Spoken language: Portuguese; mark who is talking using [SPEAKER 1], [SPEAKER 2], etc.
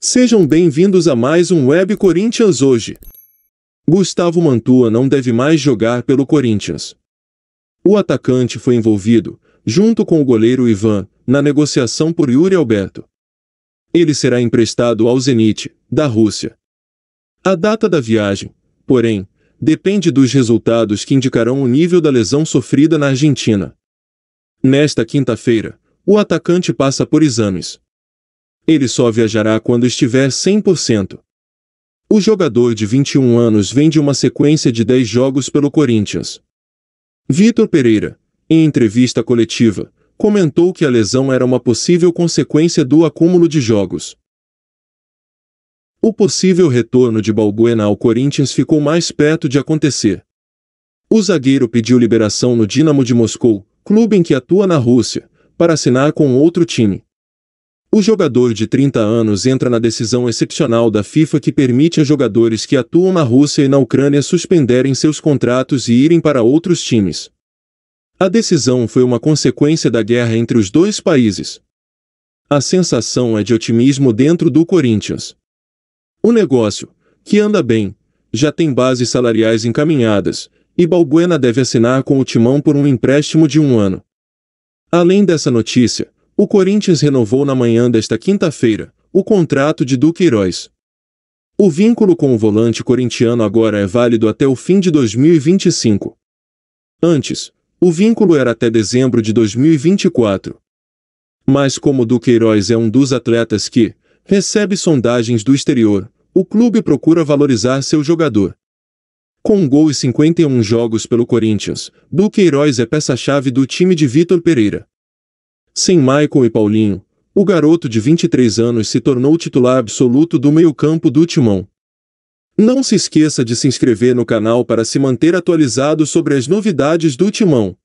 [SPEAKER 1] Sejam bem-vindos a mais um Web Corinthians hoje. Gustavo Mantua não deve mais jogar pelo Corinthians. O atacante foi envolvido, junto com o goleiro Ivan, na negociação por Yuri Alberto. Ele será emprestado ao Zenit, da Rússia. A data da viagem, porém, depende dos resultados que indicarão o nível da lesão sofrida na Argentina. Nesta quinta-feira, o atacante passa por exames ele só viajará quando estiver 100%. O jogador de 21 anos vem de uma sequência de 10 jogos pelo Corinthians. Vitor Pereira, em entrevista coletiva, comentou que a lesão era uma possível consequência do acúmulo de jogos. O possível retorno de Balbuena ao Corinthians ficou mais perto de acontecer. O zagueiro pediu liberação no Dinamo de Moscou, clube em que atua na Rússia, para assinar com outro time. O jogador de 30 anos entra na decisão excepcional da FIFA que permite a jogadores que atuam na Rússia e na Ucrânia suspenderem seus contratos e irem para outros times. A decisão foi uma consequência da guerra entre os dois países. A sensação é de otimismo dentro do Corinthians. O negócio, que anda bem, já tem bases salariais encaminhadas, e Balbuena deve assinar com o Timão por um empréstimo de um ano. Além dessa notícia, o Corinthians renovou na manhã desta quinta-feira o contrato de Duqueiroz. O vínculo com o volante corintiano agora é válido até o fim de 2025. Antes, o vínculo era até dezembro de 2024. Mas como Duqueiroz é um dos atletas que recebe sondagens do exterior, o clube procura valorizar seu jogador. Com um gol e 51 jogos pelo Corinthians, Duqueiroz é peça-chave do time de Vitor Pereira. Sem Michael e Paulinho, o garoto de 23 anos se tornou titular absoluto do meio-campo do Timão. Não se esqueça de se inscrever no canal para se manter atualizado sobre as novidades do Timão.